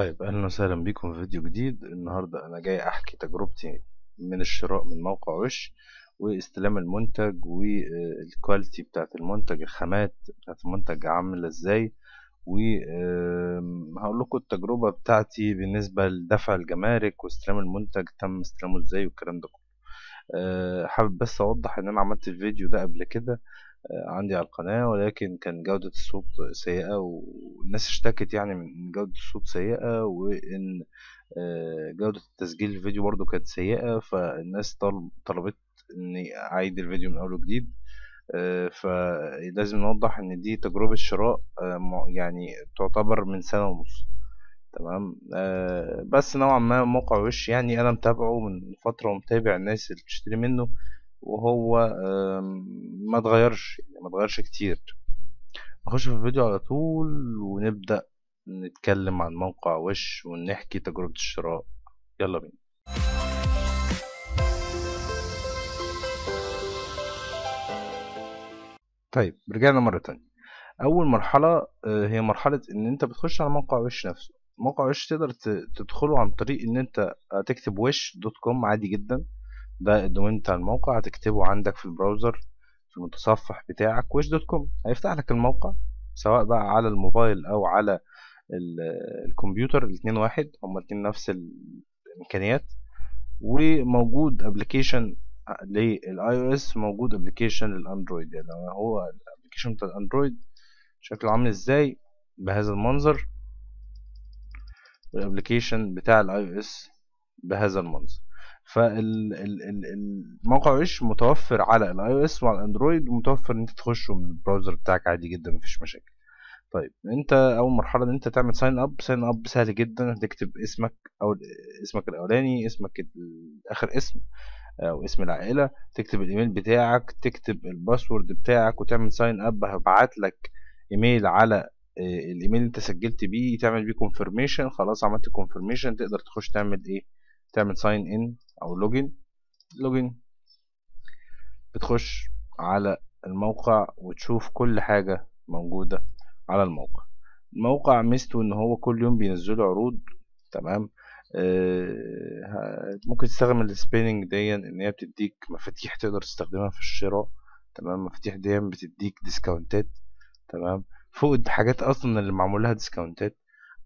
طيب اهلا وسهلا بكم في فيديو جديد النهارده انا جاي احكي تجربتي من الشراء من موقع وش واستلام المنتج والكواليتي بتاعت المنتج الخامات بتاعت المنتج عامله ازاي وهقول لكم التجربه بتاعتي بالنسبه لدفع الجمارك واستلام المنتج تم استلامه ازاي والكلام ده كله آه، حابب بس اوضح ان انا عملت الفيديو ده قبل كده آه، عندي على القناة ولكن كان جودة الصوت سيئة والناس اشتكت يعني من جودة الصوت سيئة وإن آه، جودة تسجيل الفيديو برضو كانت سيئة فالناس طلبت إني أعيد الفيديو من أول وجديد آه، فلازم نوضح إن دي تجربة شراء يعني تعتبر من سنة ونص تمام بس نوعا ما موقع وش يعني أنا متابعه من فترة ومتابع الناس اللي بتشتري منه وهو ما تغيرش يعني ما تغيرش كتير نخش في الفيديو على طول ونبدأ نتكلم عن موقع وش ونحكي تجربة الشراء يلا بينا طيب رجعنا مرة تانية أول مرحلة آه، هي مرحلة إن أنت بتخش على موقع وش نفسه موقع وش تقدر تدخله عن طريق إن أنت تكتب وش دوت كوم عادي جدا ده الدومين بتاع الموقع هتكتبه عندك في البراوزر في المتصفح بتاعك ويش دوت كوم هيفتح لك الموقع سواء بقى على الموبايل او على آه، الكمبيوتر الاثنين واحد هما الاثنين نفس الامكانيات وموجود ابلكيشن للاي او اس موجود ابلكيشن للاندرويد يعني هو الابلكيشن بتاع الاندرويد شكله عامل ازاي بهذا المنظر والابلكيشن بتاع الاي او اس بهذا المنظر فالموقع وش متوفر على الاي او اس وعلى الاندرويد ومتوفر ان انت تخشه من البراوزر بتاعك عادي جدا مفيش مشاكل طيب انت اول مرحله ان انت تعمل ساين اب ساين اب سهل جدا تكتب اسمك او اسمك الاولاني اسمك اخر اسم او اسم العائله تكتب الايميل بتاعك تكتب الباسورد بتاعك وتعمل ساين اب هبعت لك ايميل على آه، الايميل اللي انت سجلت بيه تعمل بيه كونفرميشن خلاص عملت كونفرميشن تقدر تخش تعمل ايه تعمل ساين ان او لوجن لوجن بتخش على الموقع وتشوف كل حاجة موجودة على الموقع الموقع ميزته ان هو كل يوم بينزلوا عروض تمام آه ممكن تستخدم السبيننج دي ان هي بتديك مفاتيح تقدر تستخدمها في الشراء تمام مفاتيح دي بتديك ديسكاونتات تمام فوق حاجات اصلا اللي معمول لها ديسكاونتات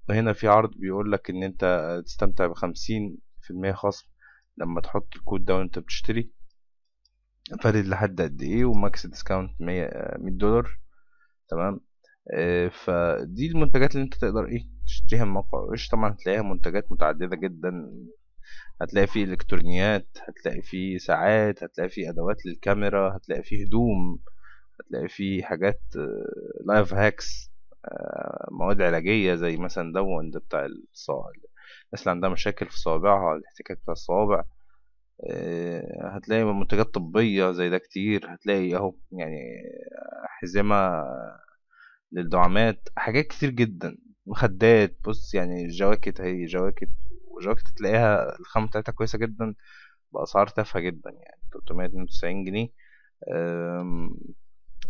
وهنا في عرض بيقول لك ان انت تستمتع بخمسين المية خصم لما تحط الكود ده وانت بتشتري فرد لحد قد ايه وماكس ديسكاونت مية آه، مية دولار تمام آه، فدي المنتجات اللي انت تقدر ايه تشتريها من موقع وش طبعا هتلاقيها منتجات متعدده جدا هتلاقي فيه الكترونيات هتلاقي فيه ساعات هتلاقي فيه ادوات للكاميرا هتلاقي فيه هدوم هتلاقي فيه حاجات لايف آه، هاكس مواد علاجيه زي مثلا دون ده بتاع الصاع اللي الناس اللي عندها مشاكل في صوابعها الاحتكاك بتاع الصوابع آه، هتلاقي منتجات طبية زي ده كتير هتلاقي اهو يعني حزمة للدعامات حاجات كتير جدا مخدات بص يعني جواكت هي جواكت وجواكت تلاقيها الخامة بتاعتها كويسة جدا بأسعار تافهة جدا يعني تلتمية اتنين وتسعين جنيه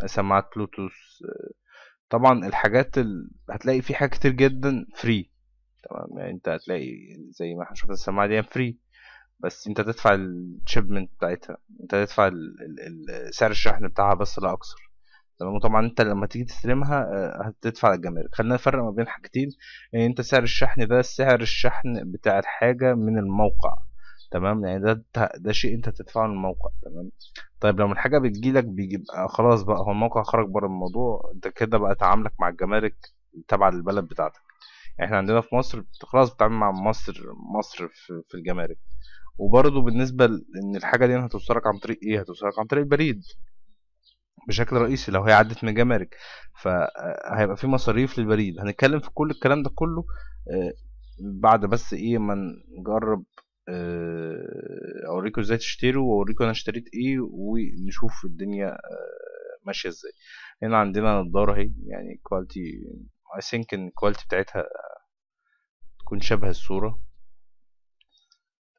سماعات بلوتوث آه، طبعا الحاجات ال... هتلاقي في حاجات كتير جدا فري تمام يعني انت هتلاقي زي ما احنا شفنا السماعه دي فري بس انت تدفع الشيبمنت بتاعتها انت تدفع سعر الشحن بتاعها بس لا اكثر تمام طبعا انت لما تيجي تستلمها آه، هتدفع للجمارك خلينا نفرق ما بين حاجتين يعني انت سعر الشحن ده سعر الشحن بتاع الحاجه من الموقع تمام يعني ده ده شيء انت تدفعه للموقع تمام طيب لو الحاجه بتجيلك بيبقى آه، خلاص بقى هو الموقع خرج بره الموضوع انت كده بقى تعاملك مع الجمارك تبع البلد بتاعتك احنا عندنا في مصر خلاص بتتعامل مع مصر مصر في, في الجمارك وبرضه بالنسبة لان الحاجة دي هتوصلك عن طريق ايه هتوصلك عن طريق البريد بشكل رئيسي لو هي عدت من الجمارك فهيبقى آه، في مصاريف للبريد هنتكلم في كل الكلام ده كله آه، بعد بس ايه ما نجرب آه، اوريكم ازاي تشتروا واوريكم انا اشتريت ايه ونشوف الدنيا ماشيه ازاي هنا عندنا نضاره اهي يعني كواليتي اي ثينك ان الكواليتي بتاعتها تكون شبه الصوره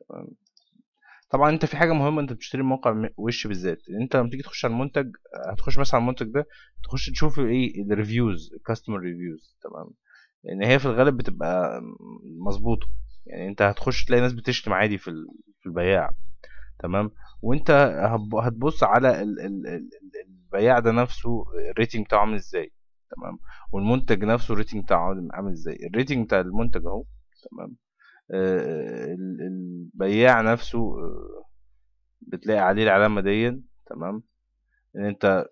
تمام طبعا انت في حاجه مهمه انت بتشتري موقع وش بالذات انت لما تيجي تخش على المنتج آه، هتخش مثلا على المنتج ده تخش تشوف ايه الريفيوز الكاستمر ريفيوز تمام لان يعني هي في الغالب بتبقى مظبوطه يعني انت هتخش تلاقي ناس بتشتم عادي في في البياع تمام وانت هتبص على البياع ده نفسه الريتنج بتاعه عامل ازاي تمام والمنتج نفسه الريتنج بتاعه عامل ازاي الريتنج بتاع المنتج اهو تمام آه، البياع نفسه آه، بتلاقي عليه العلامه دي تمام ان انت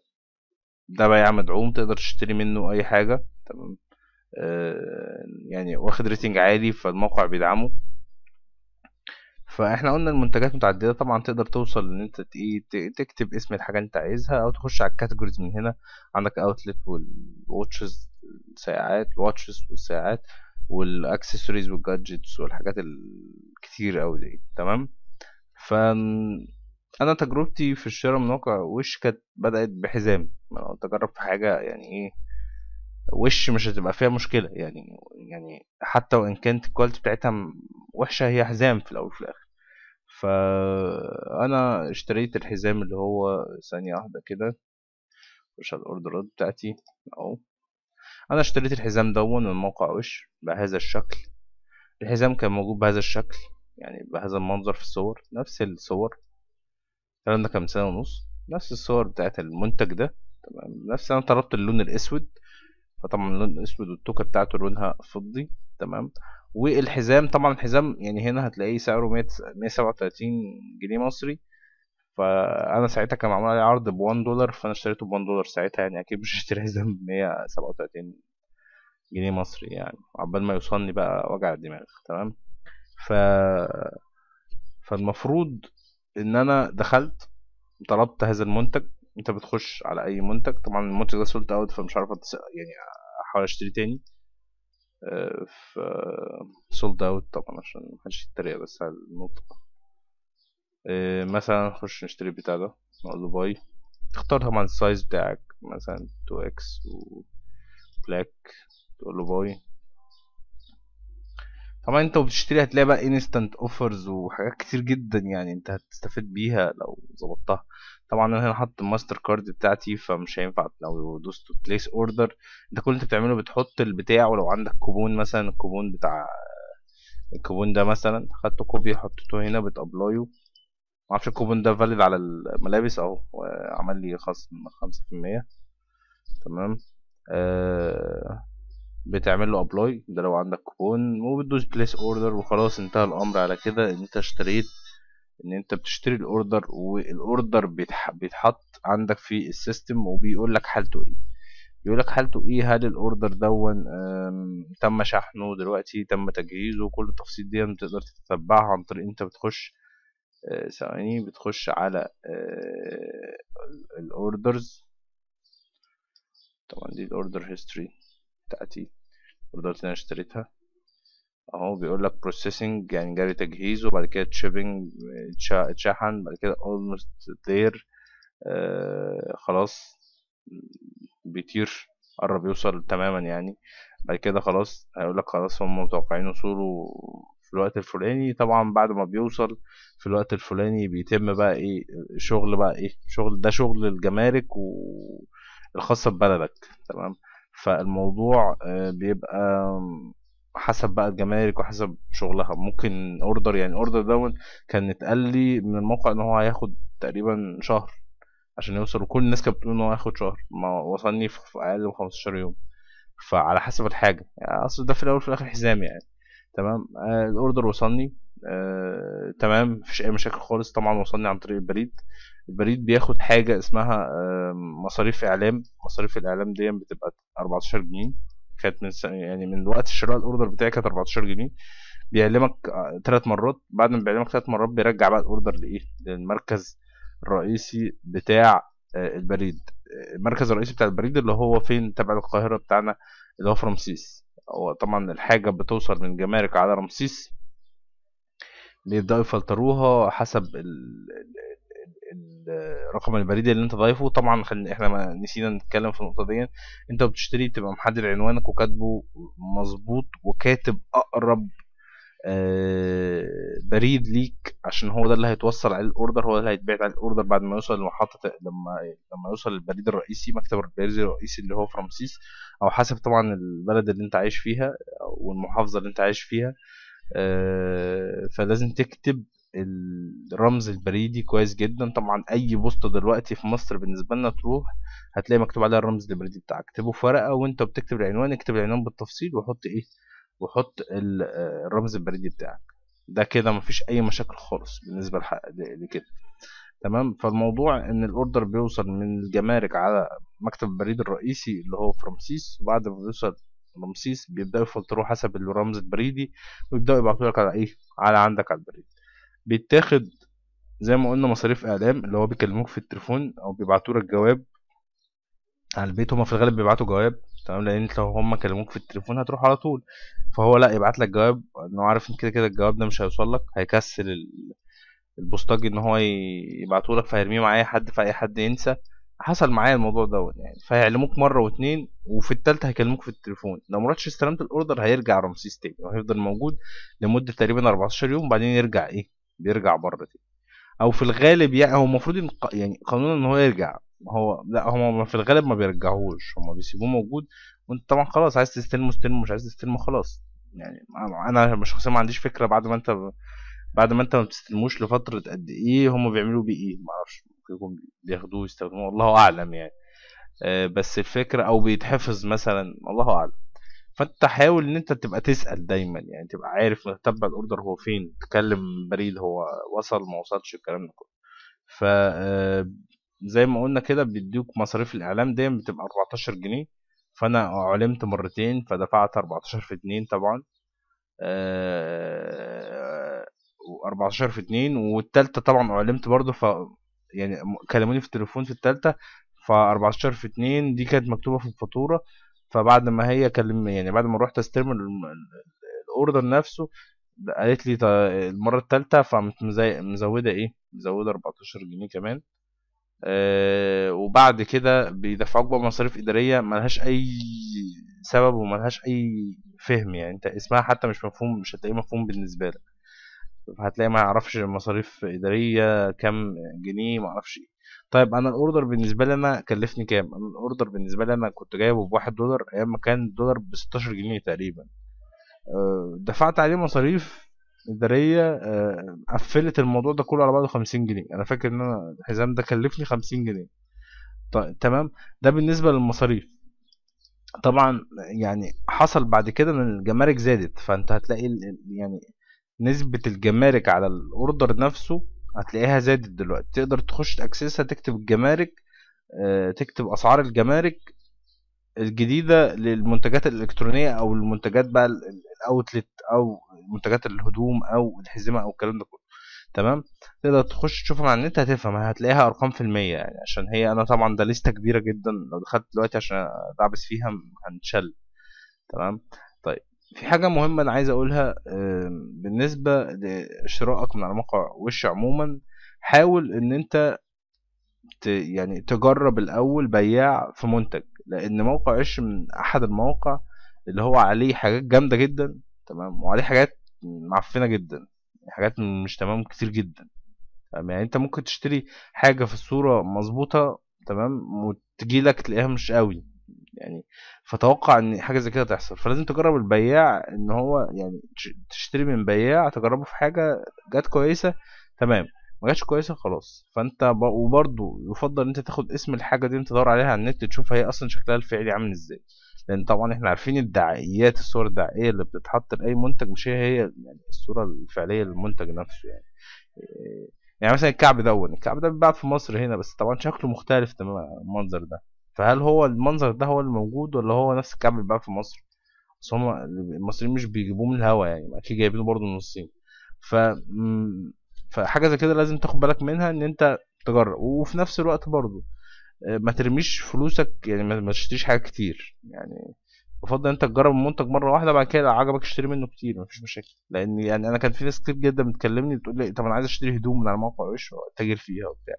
ده بياع مدعوم تقدر تشتري منه اي حاجه تمام آه، يعني واخد ريتنج عالي فالموقع بيدعمه فاحنا قلنا المنتجات متعدده طبعا تقدر توصل ان انت تكتب اسم الحاجه اللي انت عايزها او تخش على الكاتيجوريز من هنا عندك اوتلت والواتشز الساعات الواتشز والساعات والاكسسوارز والجادجتس والحاجات الكتير اوي دي تمام ف انا تجربتي في الشراء من واقع وش كانت بدات بحزام انا قلت في حاجه يعني ايه وش مش هتبقى فيها مشكله يعني يعني حتى وان كانت الكواليتي بتاعتها وحشه هي حزام في الاول وفي الاخر فانا اشتريت الحزام اللي هو ثانية واحدة كده مش الاوردر بتاعتي اهو انا اشتريت الحزام دون من موقع وش بهذا الشكل الحزام كان موجود بهذا الشكل يعني بهذا المنظر في الصور نفس الصور الكلام ده كان سنة ونص نفس الصور بتاعت المنتج ده تمام نفس انا طلبت اللون الاسود فطبعا اللون الاسود والتوكة بتاعته لونها فضي تمام والحزام طبعا الحزام يعني هنا هتلاقيه سعره 137 جنيه مصري فانا ساعتها كان معمول عليه عرض ب 1 دولار فانا اشتريته ب 1 دولار ساعتها يعني اكيد مش هشتري حزام ب 137 جنيه مصري يعني عقبال ما يوصلني بقى وجع الدماغ تمام ف فالمفروض ان انا دخلت طلبت هذا المنتج انت بتخش على اي منتج طبعا المنتج ده سولت اوت فمش عارف يعني احاول اشتري تاني في سولد اوت طبعا عشان محدش يتريق بس على النطق إيه، مثلا نخش نشتري البتاع ده نقول له باي تختار طبعا السايز بتاعك مثلا 2 اكس و بلاك تقول له باي طبعا انت وبتشتري هتلاقي بقى انستنت اوفرز وحاجات كتير جدا يعني انت هتستفيد بيها لو ظبطتها طبعا انا هنا حاطط الماستر كارد بتاعتي فمش هينفع لو دوست بليس اوردر انت كل اللي انت بتعمله بتحط البتاع ولو عندك كوبون مثلا الكوبون بتاع الكوبون ده مثلا خدته كوبي حطيته هنا بتابلايو معرفش الكوبون ده فاليد على الملابس اهو وعمل لي خصم خمسة في المية تمام آه بتعمل له ابلاي ده لو عندك كوبون وبتدوس بليس اوردر وخلاص انتهى الامر على كده ان انت اشتريت ان انت بتشتري الاوردر والاوردر بيتحط عندك في السيستم وبيقول لك حالته ايه بيقول لك حالته ايه هل الاوردر دون تم شحنه دلوقتي تم تجهيزه كل التفاصيل دي تقدر تتبعها عن طريق انت بتخش آه، ثواني بتخش على آه، الاوردرز طبعا دي الاوردر هيستوري بتاعتي اوردرت انا اشتريتها اهو بيقول لك بروسيسنج يعني جاري تجهيز وبعد كده تشيبنج اتشحن بعد كده اولموست آه، ذير خلاص بيطير قرب يوصل تماما يعني بعد كده خلاص هيقول لك خلاص هم متوقعين وصوله في الوقت الفلاني طبعا بعد ما بيوصل في الوقت الفلاني بيتم بقى ايه شغل بقى ايه شغل ده شغل الجمارك والخاصة الخاصة ببلدك تمام فالموضوع آه، بيبقى حسب بقى الجمارك وحسب شغلها ممكن اوردر يعني اوردر دون كان اتقال لي من الموقع ان هو هياخد تقريبا شهر عشان يوصل وكل الناس كانت بتقول ان هو هياخد شهر ما وصلني في اقل من 15 يوم فعلى حسب الحاجه يعني اصل ده في الاول وفي الاخر حزام يعني تمام آه، الاوردر وصلني آه تمام مفيش اي مشاكل خالص طبعا وصلني عن طريق البريد البريد بياخد حاجه اسمها آه مصاريف اعلام مصاريف الاعلام دي بتبقى 14 جنيه كانت من يعني من وقت شراء الاوردر بتاعي كانت 14 جنيه بيعلمك ثلاث آه، مرات بعد ما بيعلمك ثلاث مرات بيرجع بقى الاوردر لايه للمركز الرئيسي بتاع آه، البريد المركز الرئيسي بتاع البريد اللي هو فين تبع القاهره بتاعنا اللي هو في رمسيس هو طبعا الحاجه بتوصل من جمارك على رمسيس بيبداوا يفلتروها حسب ال... رقم البريد اللي انت ضايفه طبعا احنا نسينا نتكلم في النقطه دي انت بتشتري بتبقى محدد عنوانك وكاتبه مظبوط وكاتب اقرب آه، بريد ليك عشان هو ده اللي هيتوصل عليه الاوردر هو ده اللي هيتبعت عليه الاوردر بعد ما يوصل لمحطه لما لما يوصل للبريد الرئيسي مكتب البريد الرئيسي اللي هو في رمسيس او حسب طبعا البلد اللي انت عايش فيها والمحافظه اللي انت عايش فيها آه، فلازم تكتب الرمز البريدي كويس جدا طبعا اي بوستة دلوقتي في مصر بالنسبه لنا تروح هتلاقي مكتوب عليها الرمز البريدي بتاعك اكتبه في ورقه وانت بتكتب العنوان اكتب العنوان بالتفصيل وحط ايه وحط آه، الرمز البريدي بتاعك ده كده مفيش اي مشاكل خالص بالنسبه لكده تمام فالموضوع ان الاوردر بيوصل من الجمارك على مكتب البريد الرئيسي اللي هو في رمسيس وبعد ما بيوصل رمسيس بيبداوا يفلتروه حسب الرمز البريدي ويبداوا يبعتوا لك على ايه على عندك على البريد بيتاخد زي ما قلنا مصاريف اعلام اللي هو بيكلموك في التليفون او بيبعتوا لك جواب على البيت هما في الغالب بيبعتوا جواب تمام لان انت لو هما كلموك في التليفون هتروح على طول فهو لا يبعت لك جواب انه عارف ان كده كده الجواب ده مش هيوصل لك هيكسل البوستاج ان هو يبعته لك فهيرميه مع اي حد فاي حد ينسى حصل معايا الموضوع دوت يعني فهيعلموك مره واتنين وفي التالتة هيكلموك في التليفون لو مراتش استلمت الاوردر هيرجع رمسيس تاني وهيفضل موجود لمده تقريبا 14 يوم وبعدين يرجع ايه بيرجع بره تاني او في الغالب يعني هو المفروض يعني قانونا ان هو يرجع هو لا هما في الغالب ما بيرجعوش هما بيسيبوه موجود وانت طبعا خلاص عايز تستلمه استلمه مش عايز تستلمه خلاص يعني انا شخصيا ما عنديش فكره بعد ما انت بعد ما انت ما بتستلموش لفتره قد ايه هما بيعملوا بيه ايه ما اعرفش ممكن بياخدوه يستخدموه الله اعلم يعني آه، بس الفكرة او بيتحفظ مثلا الله اعلم فانت حاول ان انت تبقى تسال دايما يعني تبقى عارف تتبع الاوردر هو فين تكلم بريد هو وصل ما وصلش الكلام ده كله ف آه، زي ما قلنا كده بيديك مصاريف الاعلام دي بتبقى 14 جنيه فانا علمت مرتين فدفعت 14 في 2 طبعا آه، و 14 في 2 والتالتة طبعا علمت ف يعني كلموني في التليفون في التالتة ف 14 في 2 دي كانت مكتوبة في الفاتورة فبعد ما هي كلم يعني بعد ما رحت استلم الاوردر نفسه قالت لي المرة التالتة فقامت مزودة ايه مزودة 14 جنيه كمان آه وبعد كده بيدفعوك بقى مصاريف إدارية ملهاش أي سبب وملهاش أي فهم يعني انت اسمها حتى مش مفهوم مش هتلاقيه مفهوم بالنسبة لك فهتلاقي ما يعرفش مصاريف اداريه كام جنيه ما اعرفش ايه طيب انا الاوردر بالنسبه لي انا كلفني كام انا الاوردر بالنسبه لي انا كنت جايبه بواحد دولار ايام ما كان الدولار ب 16 جنيه تقريبا آه، دفعت عليه مصاريف اداريه آه، قفلت الموضوع ده كله على بعضه 50 جنيه انا فاكر ان انا الحزام ده كلفني 50 جنيه طيب تمام ده بالنسبه للمصاريف طبعا يعني حصل بعد كده ان الجمارك زادت فانت هتلاقي يعني نسبة الجمارك على الاوردر نفسه هتلاقيها زادت دلوقتي تقدر تخش تاكسسها تكتب الجمارك آه، تكتب اسعار الجمارك الجديدة للمنتجات الالكترونية او المنتجات بقى الاوتلت او منتجات الهدوم او الحزمة او الكلام ده كله تمام تقدر تخش تشوفها على النت هتفهم هتلاقيها ارقام في المية يعني عشان هي انا طبعا ده لستة كبيرة جدا لو دخلت دلوقتي عشان اتعبس فيها هنشل تمام في حاجة مهمة أنا عايز أقولها بالنسبة لشرائك من على موقع وش عموما حاول إن أنت يعني تجرب الأول بياع في منتج لأن موقع وش من أحد المواقع اللي هو عليه حاجات جامدة جدا تمام وعليه حاجات معفنة جدا حاجات مش تمام كتير جدا تمام يعني أنت ممكن تشتري حاجة في الصورة مظبوطة تمام وتجيلك تلاقيها مش قوي يعني فتوقع ان حاجه زي كده تحصل فلازم تجرب البياع ان هو يعني تشتري من بياع تجربه في حاجه جت كويسه تمام ما جاتش كويسه خلاص فانت وبرده يفضل ان انت تاخد اسم الحاجه دي انت تدور عليها على النت تشوف هي اصلا شكلها الفعلي عامل ازاي لان طبعا احنا عارفين الدعائيات الصور الدعائيه اللي بتتحط لاي منتج مش هي هي يعني الصوره الفعليه للمنتج نفسه يعني إيه، يعني مثلا الكعب دون الكعب ده بيتباع في مصر هنا بس طبعا شكله مختلف تماما المنظر ده فهل هو المنظر ده هو اللي موجود ولا هو نفس الكعب اللي بقى في مصر بس هم المصريين مش بيجيبوه من الهوا يعني اكيد جايبينه برضه من الصين ف فحاجه زي كده لازم تاخد بالك منها ان انت تجرب وفي نفس الوقت برضه آه، ما ترميش فلوسك يعني ما تشتريش حاجات كتير يعني بفضل انت تجرب المنتج مره واحده بعد كده لو عجبك اشتري منه كتير مفيش مشاكل لان يعني انا كان في ناس كتير جدا بتكلمني بتقول لي طب انا عايز اشتري هدوم من على موقع وش واتاجر فيها وبتاع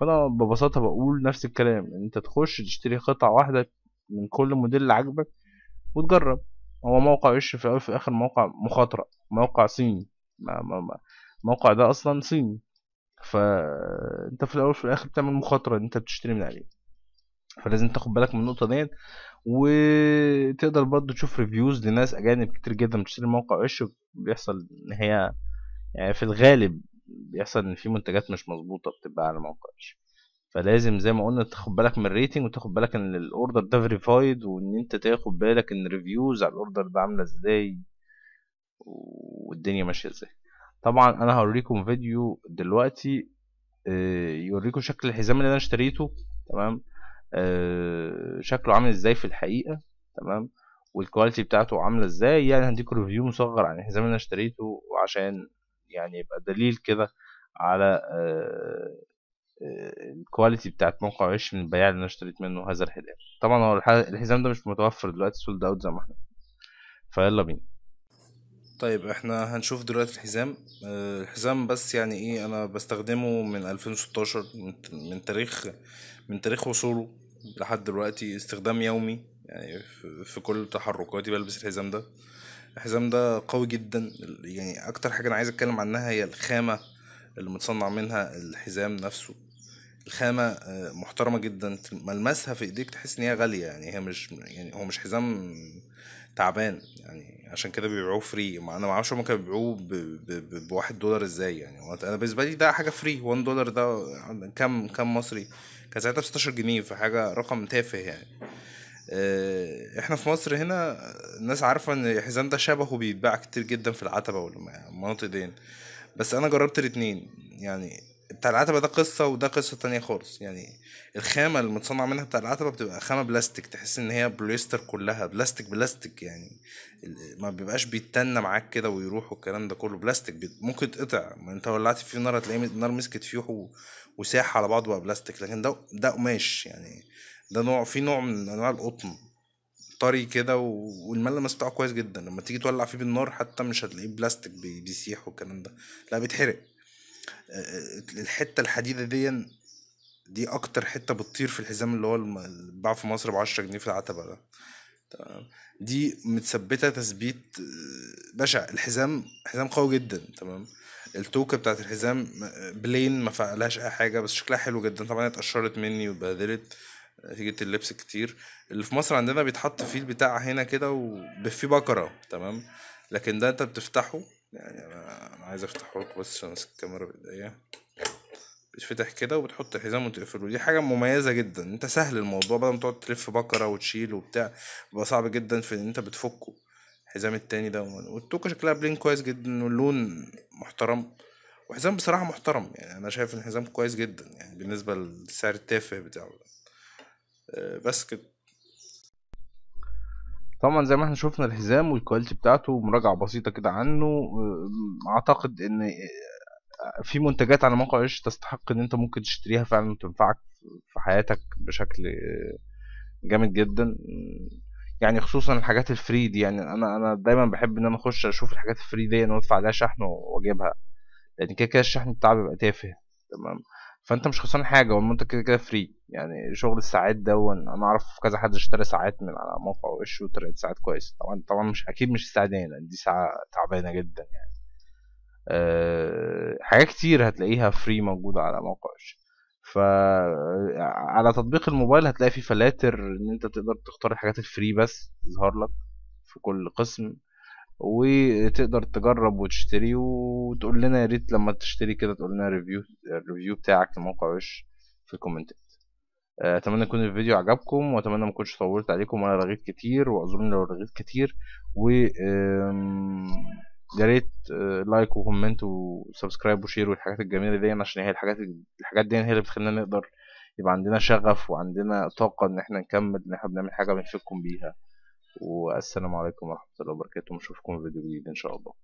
فانا ببساطه بقول نفس الكلام ان انت تخش تشتري قطعه واحده من كل موديل عاجبك وتجرب هو موقع وش في في اخر موقع مخاطره موقع صيني ما ما ما الموقع ده اصلا صيني فانت في الاول وفي الاخر بتعمل مخاطره ان انت بتشتري من عليه فلازم تاخد بالك من النقطه ديت وتقدر برضه تشوف ريفيوز لناس اجانب كتير جدا بتشتري موقع وش بيحصل ان هي يعني في الغالب بيحصل ان في منتجات مش مظبوطه بتتباع على موقعش فلازم زي ما قلنا تاخد بالك من الريتنج وتاخد بالك ان الاوردر ده فيريفايد وان انت تاخد بالك ان ريفيوز على الاوردر ده عامله ازاي والدنيا ماشيه ازاي طبعا انا هوريكم فيديو دلوقتي آه، يوريكم شكل الحزام اللي انا اشتريته تمام آه، شكله عامل ازاي في الحقيقه تمام والكواليتي بتاعته عامله ازاي يعني هديكم ريفيو مصغر عن الحزام اللي انا اشتريته عشان يعني يبقى دليل كده على آه، آه، الكواليتي بتاعت موقع وش من البياع اللي انا اشتريت منه هذا الحزام طبعا هو الحزام ده مش متوفر دلوقتي سولد اوت زي ما احنا فيلا بينا طيب احنا هنشوف دلوقتي الحزام آه، الحزام بس يعني ايه انا بستخدمه من 2016 من تاريخ من تاريخ وصوله لحد دلوقتي استخدام يومي يعني في كل تحركاتي بلبس الحزام ده الحزام ده قوي جدا يعني اكتر حاجه انا عايز اتكلم عنها هي الخامه اللي متصنع منها الحزام نفسه الخامة آه، محترمة جدا ملمسها في ايديك تحس ان هي غالية يعني هي مش يعني هو مش حزام تعبان يعني عشان كده بيبيعوه فري ما انا ما اعرفش هما كانوا بيبيعوه بواحد دولار ازاي يعني انا بالنسبة لي ده حاجة فري 1 دولار ده كام كام مصري كان ساعتها ب 16 جنيه فحاجة رقم تافه يعني آه، احنا في مصر هنا الناس عارفه ان الحزام ده شبهه بيتباع كتير جدا في العتبه والمناطق دي بس انا جربت الاتنين يعني بتاع العتبه ده قصه وده قصه تانية خالص يعني الخامه اللي متصنع منها بتاع العتبه بتبقى خامه بلاستيك تحس ان هي بوليستر كلها بلاستيك بلاستيك يعني ما بيبقاش بيتنى معاك كده ويروح والكلام ده كله بلاستيك ممكن يتقطع ما انت ولعت فيه نار هتلاقيه النار مسكت فيه وساح على بعضه بقى بلاستيك لكن ده ده قماش يعني ده نوع في نوع من انواع القطن طري كده والملمس بتاعه كويس جدا لما تيجي تولع فيه بالنار حتى مش هتلاقيه بلاستيك بيسيح والكلام ده لا بيتحرق آه، آه، الحته الحديده دي دي اكتر حته بتطير في الحزام اللي هو اللي اتباع في مصر ب 10 جنيه في العتبه ده تمام دي متثبته تثبيت آه، بشع الحزام حزام قوي جدا تمام التوكه بتاعت الحزام بلين ما فعلهاش اي حاجه بس شكلها حلو جدا طبعا اتقشرت مني واتبهدلت نتيجه اللبس كتير اللي في مصر عندنا بيتحط فيه البتاع هنا كده وفي بكره تمام لكن ده انت بتفتحه يعني انا عايز افتح حوض بس ماسك الكاميرا بايديا بيتفتح كده وبتحط الحزام وتقفله دي حاجه مميزه جدا انت سهل الموضوع بدل ما تقعد تلف بكره وتشيل وبتاع بيبقى صعب جدا في ان انت بتفكه الحزام التاني ده والتوكه شكلها بلين كويس جدا واللون محترم وحزام بصراحه محترم يعني انا شايف ان الحزام كويس جدا يعني بالنسبه للسعر التافه بتاعه آه، بس كده طبعا زي ما احنا شفنا الحزام والكواليتي بتاعته مراجعة بسيطة كده عنه آه، اعتقد ان آه، في منتجات على موقع عيش تستحق ان انت ممكن تشتريها فعلا وتنفعك في حياتك بشكل آه، جامد جدا يعني خصوصا الحاجات الفري دي يعني انا انا دايما بحب ان انا اخش اشوف الحاجات الفري دي وادفع عليها شحن واجيبها لان كده كده الشحن بتاعي بيبقى تافه تمام فانت مش خسران حاجه والمنتج كده كده فري يعني شغل الساعات ده انا اعرف كذا حد اشترى ساعات من على موقع وش وطلعت ساعات كويسه طبعا طبعا مش اكيد مش الساعتين لان دي ساعه تعبانه جدا يعني أه حاجات كتير هتلاقيها فري موجوده على موقع وش ف على تطبيق الموبايل هتلاقي فيه فلاتر ان انت تقدر تختار الحاجات الفري بس تظهر لك في كل قسم وتقدر تجرب وتشتري وتقول لنا يا ريت لما تشتري كده تقول لنا ريفيو الريفيو بتاعك لموقع وش في الكومنتات آه، اتمنى يكون الفيديو عجبكم واتمنى ما اكونش طولت عليكم وانا رغيت كتير واعذروني لو رغيت كتير و يا ريت لايك آه، وكومنت وسبسكرايب وشير والحاجات الجميله دي عشان هي الحاجات الحاجات دي هي اللي بتخلينا نقدر يبقى عندنا شغف وعندنا طاقه ان احنا نكمل ان احنا بنعمل حاجه بنفيدكم بيها والسلام عليكم ورحمة الله وبركاته نشوفكم في فيديو جديد إن شاء الله